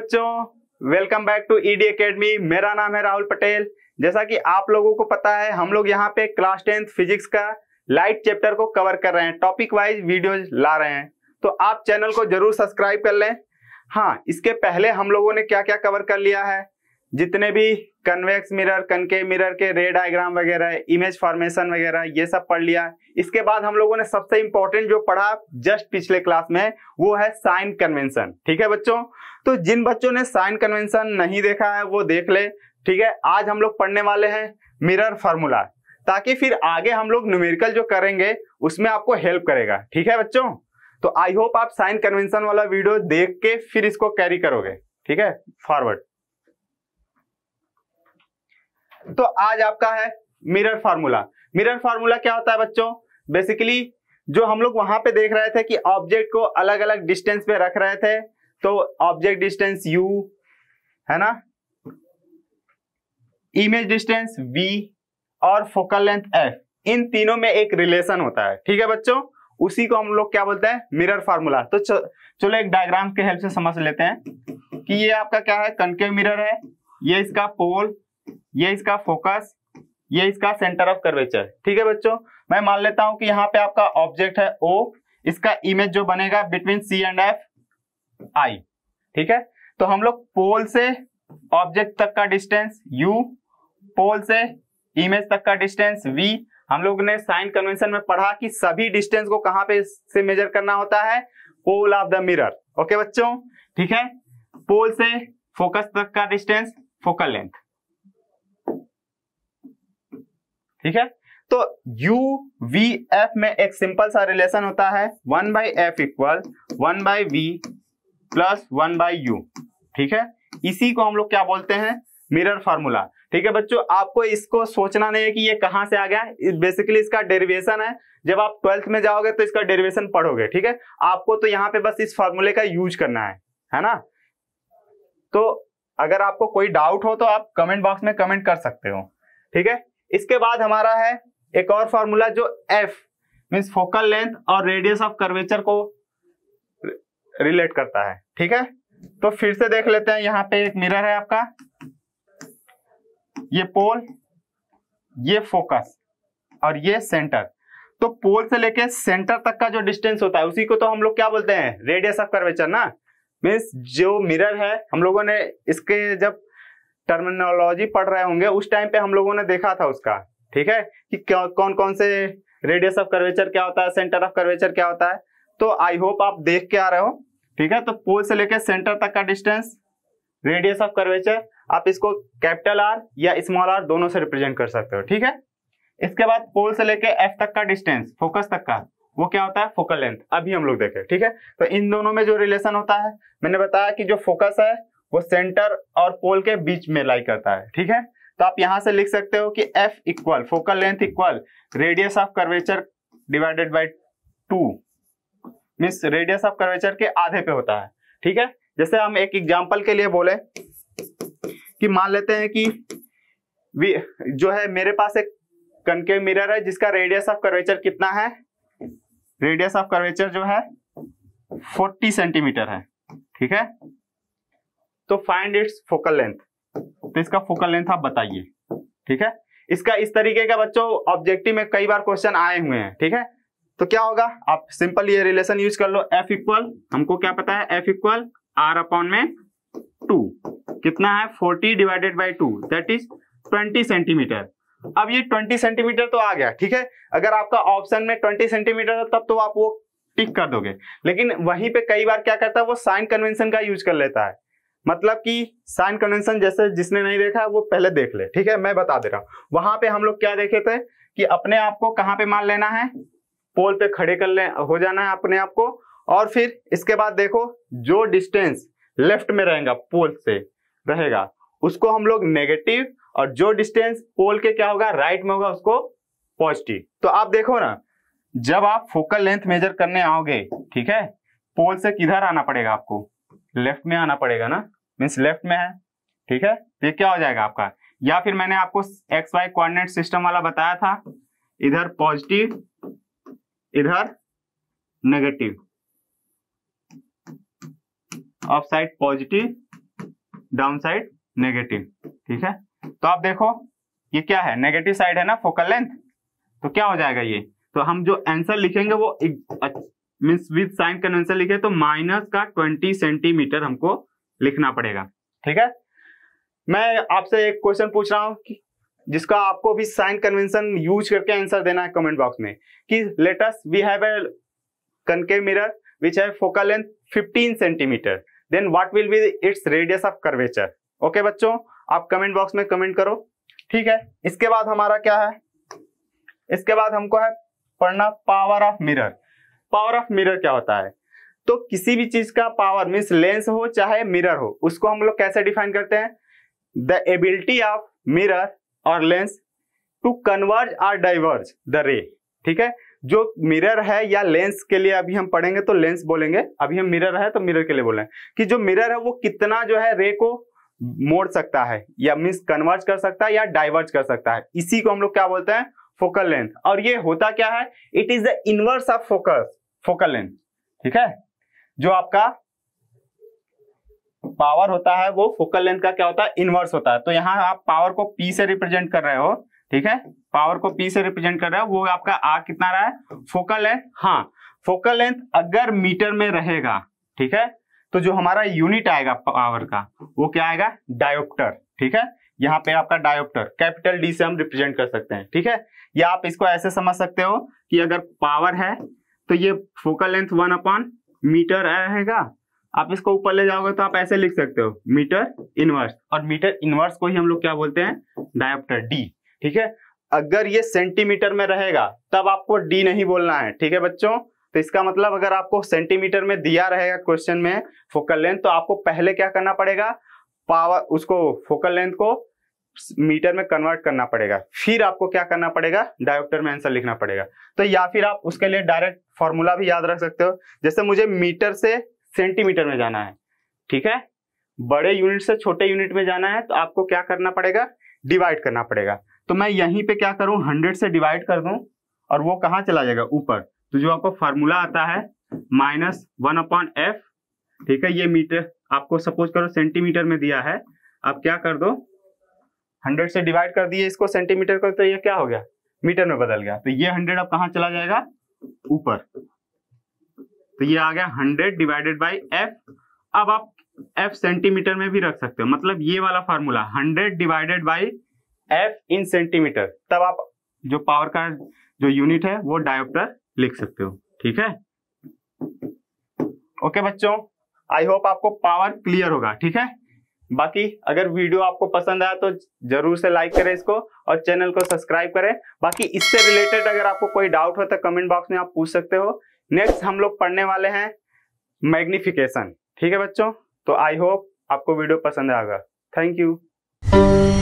बच्चों welcome back to ED academy मेरा नाम है राहुल पटेल जैसा कि आप लोगों को पता है हम लोग यहाँ पे क्लास टेंथ फिजिक्स का लाइट चैप्टर को कवर कर रहे हैं टॉपिक वाइज वीडियो ला रहे हैं तो आप चैनल को जरूर सब्सक्राइब कर लें हाँ इसके पहले हम लोगों ने क्या क्या कवर कर लिया है जितने भी कन्वेक्स मिरर कनके मिरर के रे डायग्राम वगैरह इमेज फॉर्मेशन वगैरह ये सब पढ़ लिया इसके बाद हम लोगों ने सबसे इंपॉर्टेंट जो पढ़ा जस्ट पिछले क्लास में वो है साइन कन्वेंशन ठीक है बच्चों तो जिन बच्चों ने साइन कन्वेंशन नहीं देखा है वो देख ले ठीक है आज हम लोग पढ़ने वाले हैं मिरर फार्मूला ताकि फिर आगे हम लोग न्यूमेरिकल जो करेंगे उसमें आपको हेल्प करेगा ठीक है बच्चों तो आई होप आप साइन कन्वेंशन वाला वीडियो देख के फिर इसको कैरी करोगे ठीक है फॉरवर्ड तो आज आपका है मिरर फार्मूला मिरर फार्मूला क्या होता है बच्चों बेसिकली जो हम लोग वहां पे देख रहे थे कि ऑब्जेक्ट को अलग अलग डिस्टेंस पे रख रहे थे तो ऑब्जेक्ट डिस्टेंस u है ना इमेज डिस्टेंस v और फोकल लेंथ f इन तीनों में एक रिलेशन होता है ठीक है बच्चों उसी को हम लोग क्या बोलते हैं मिरर फार्मूला तो चलो एक डायग्राम के हेल्प से समझ लेते हैं कि ये आपका क्या है कनकेव मिरर है ये इसका पोल ये इसका फोकस ये इसका सेंटर ऑफ कर्वेचर ठीक है बच्चों मैं मान लेता हूं कि यहाँ पे आपका ऑब्जेक्ट है ओ इसका इमेज जो बनेगा between C and F I ठीक है तो हम लोग पोल से ऑब्जेक्ट तक का डिस्टेंस यू पोल से इमेज तक का डिस्टेंस वी हम लोग ने साइन कन्वेंशन में पढ़ा कि सभी डिस्टेंस को कहां पे से मेजर करना होता है pole of the mirror okay बच्चों ठीक है पोल से फोकस तक का डिस्टेंस फोकल लेंथ ठीक है तो u v f में एक सिंपल सा रिलेशन होता है one by F equal one by V plus one by U ठीक है इसी को हम लोग क्या बोलते हैं मिरर फार्मूला ठीक है बच्चों आपको इसको सोचना नहीं है कि ये कहां से आ गया बेसिकली इसका डेरिवेशन है जब आप ट्वेल्थ में जाओगे तो इसका डेरिवेशन पढ़ोगे ठीक है आपको तो यहाँ पे बस इस फॉर्मूले का यूज करना है है ना तो अगर आपको कोई डाउट हो तो आप कमेंट बॉक्स में कमेंट कर सकते हो ठीक है इसके बाद हमारा है एक और फॉर्मूला जो एफ मीन्स फोकल लेंथ और रेडियस ऑफ कर्वेचर को रिलेट करता है ठीक है तो फिर से देख लेते हैं यहाँ पे एक मिरर है आपका ये पोल ये फोकस और ये सेंटर तो पोल से लेके सेंटर तक का जो डिस्टेंस होता है उसी को तो हम लोग क्या बोलते हैं रेडियस ऑफ कर्वेचर ना मीन्स जो मिरर है हम लोगों ने इसके जब टर्मिनोलॉजी पढ़ रहे होंगे उस टाइम पे हम लोगों ने देखा था उसका ठीक है कि कौन कौन से रेडियस ऑफ कर्वेचर क्या होता है सेंटर ऑफ कर्वेचर क्या होता है तो आई होप आप देख के आ रहे हो ठीक है तो पोल से लेकर सेंटर तक का डिस्टेंस रेडियस ऑफ कर्वेचर आप इसको कैपिटल आर या स्मॉल आर दोनों से रिप्रेजेंट कर सकते हो ठीक है इसके बाद पोल से लेके एफ तक का डिस्टेंस फोकस तक का वो क्या होता है फोकल लेंथ अभी हम लोग देखें ठीक है तो इन दोनों में जो रिलेशन होता है मैंने बताया कि जो फोकस है वो सेंटर और पोल के बीच में लाई करता है ठीक है तो आप यहां से लिख सकते हो कि F equal focal length equal radius of curvature divided by two means radius of curvature के आधे पे होता है ठीक है जैसे हम एक एग्जाम्पल के लिए बोले कि मान लेते हैं कि जो है मेरे पास एक कनकेव मिरर है जिसका रेडियस ऑफ कर्वेचर कितना है रेडियस ऑफ कर्वेचर जो है 40 सेंटीमीटर है ठीक है तो फाइंड इट्स फोकल लेंथ तो इसका फोकल लेंथ आप बताइए ठीक है इसका इस तरीके का बच्चों ऑब्जेक्टिव में कई बार क्वेश्चन आए हुए हैं ठीक है तो क्या होगा आप सिंपल ये रिलेशन यूज कर लो एफ इक्वल हमको क्या पता है एफ इक्वल आर अपॉन में टू कितना है forty divided by two that is twenty centimetre अब ये ट्वेंटी सेंटीमीटर तो आ गया ठीक है अगर आपका ऑप्शन में ट्वेंटी सेंटीमीटर है तब तो आप वो टिक कर दोगे लेकिन वहीं पे कई बार क्या करता है वो साइन कन्वेंशन का यूज कर लेता है मतलब कि साइन कन्वेंशन जैसे जिसने नहीं देखा वो पहले देख ले ठीक है मैं बता दे रहा हूं वहां पे हम लोग क्या देखे थे कि अपने आप को कहां पे मान लेना है पोल पे खड़े कर ले हो जाना है अपने आप को और फिर इसके बाद देखो जो डिस्टेंस लेफ्ट में रहेगा पोल से रहेगा उसको हम लोग नेगेटिव और जो डिस्टेंस पोल के क्या होगा राइट में होगा उसको पॉजिटिव तो आप देखो ना जब आप फोकल लेंथ मेजर करने आओगे ठीक है पोल से किधर आना पड़ेगा आपको लेफ्ट में आना पड़ेगा ना मीन्स लेफ्ट में है ठीक है तो ये क्या हो जाएगा आपका या फिर मैंने आपको एक्स वाई कोऑर्डिनेट सिस्टम वाला बताया था इधर पॉजिटिव इधर negative up side positive down side negative ठीक है तो आप देखो ये क्या है नेगेटिव साइड है ना फोकल लेंथ तो क्या हो जाएगा ये तो हम जो आंसर लिखेंगे वो मीन्स विद साइन कन्वेंशन लिखे तो माइनस का ट्वेंटी सेंटीमीटर हमको लिखना पड़ेगा ठीक है मैं आपसे एक क्वेश्चन पूछ रहा कि जिसका आपको भी साइन कन्वेंशन यूज करके आंसर देना है कमेंट बॉक्स में कि let's we have a concave mirror which have focal 15 centimetre then what will be its radius of curvature okay बच्चों आप कमेंट बॉक्स में कमेंट करो ठीक है इसके बाद हमारा क्या है इसके बाद हमको है पढ़ना power of mirror power of mirror क्या होता है तो किसी भी चीज का पावर मीन लेंस हो चाहे मिरर हो उसको हम लोग कैसे डिफाइन करते हैं द एबिलिटी ऑफ मिरर और lens to converge or diverge the ray ठीक है जो मिरर है या लेंस के लिए अभी हम पढ़ेंगे तो लेंस बोलेंगे अभी हम मिरर है तो मिरर के लिए बोलेंगे कि जो मिरर है वो कितना जो है रे को मोड़ सकता है या मीन्स कन्वर्ज कर सकता है या डाइवर्ज कर सकता है इसी को हम लोग क्या बोलते हैं फोकल लेंथ और ये होता क्या है it is the inverse of focus focal length ठीक है जो आपका पावर होता है वो फोकल लेंथ का क्या होता है इनवर्स होता है तो यहाँ आप पावर को पी से रिप्रेजेंट कर रहे हो ठीक है पावर को पी से रिप्रेजेंट कर रहे हो वो आपका आर कितना रहा है फोकल लेंथ हाँ फोकल लेंथ अगर मीटर में रहेगा ठीक है तो जो हमारा यूनिट आएगा पावर का वो क्या आएगा डायोप्टर ठीक है यहाँ पे आपका डायोप्टर कैपिटल डी से हम रिप्रेजेंट कर सकते हैं ठीक है या आप इसको ऐसे समझ सकते हो कि अगर पावर है तो ये focal length one upon metre रहेगा आप इसको ऊपर ले जाओगे तो आप ऐसे लिख सकते हो मीटर इनवर्स और मीटर इनवर्स को ही हम लोग क्या बोलते हैं डायोप्टर डी ठीक है अगर ये सेंटीमीटर में रहेगा तब आपको डी नहीं बोलना है ठीक है बच्चों तो इसका मतलब अगर आपको सेंटीमीटर में दिया रहेगा क्वेश्चन में फोकल लेंथ तो आपको पहले क्या करना पड़ेगा पावर उसको फोकल लेंथ को मीटर में कन्वर्ट करना पड़ेगा फिर आपको क्या करना पड़ेगा डायोप्टर में आंसर लिखना पड़ेगा तो या फिर आप उसके लिए डायरेक्ट फॉर्मूला भी याद रख सकते हो जैसे मुझे मीटर से सेंटीमीटर में जाना है ठीक है बड़े यूनिट से छोटे यूनिट में जाना है तो आपको क्या करना पड़ेगा डिवाइड करना पड़ेगा तो मैं यहीं पे क्या करूं हंड्रेड से डिवाइड कर दूं और वो कहाँ चला जाएगा ऊपर तो जो आपको फार्मूला आता है माइनस वन अपॉन एफ ठीक है ये मीटर आपको सपोज करो सेंटीमीटर में दिया है आप क्या कर दो हंड्रेड से डिवाइड कर दिए इसको सेंटीमीटर को तो ये क्या हो गया मीटर में बदल गया तो ये हंड्रेड अब कहाँ चला जाएगा ऊपर तो ये आ गया हंड्रेड डिवाइडेड बाई एफ अब आप एफ सेंटीमीटर में भी रख सकते हो मतलब ये वाला formula hundred divided by F in centimetre तब आप जो पावर का जो यूनिट है वो डायोप्टर लिख सकते हो ठीक है ओके okay, बच्चों आई होप आपको पावर क्लियर होगा ठीक है बाकी अगर वीडियो आपको पसंद आया तो जरूर से लाइक करें इसको और चैनल को सब्सक्राइब करें बाकी इससे रिलेटेड अगर आपको कोई डाउट हो तो कमेंट बॉक्स में आप पूछ सकते हो नेक्स्ट हम लोग पढ़ने वाले हैं मैग्निफिकेशन ठीक है बच्चों तो आई होप आपको वीडियो पसंद आएगा थैंक यू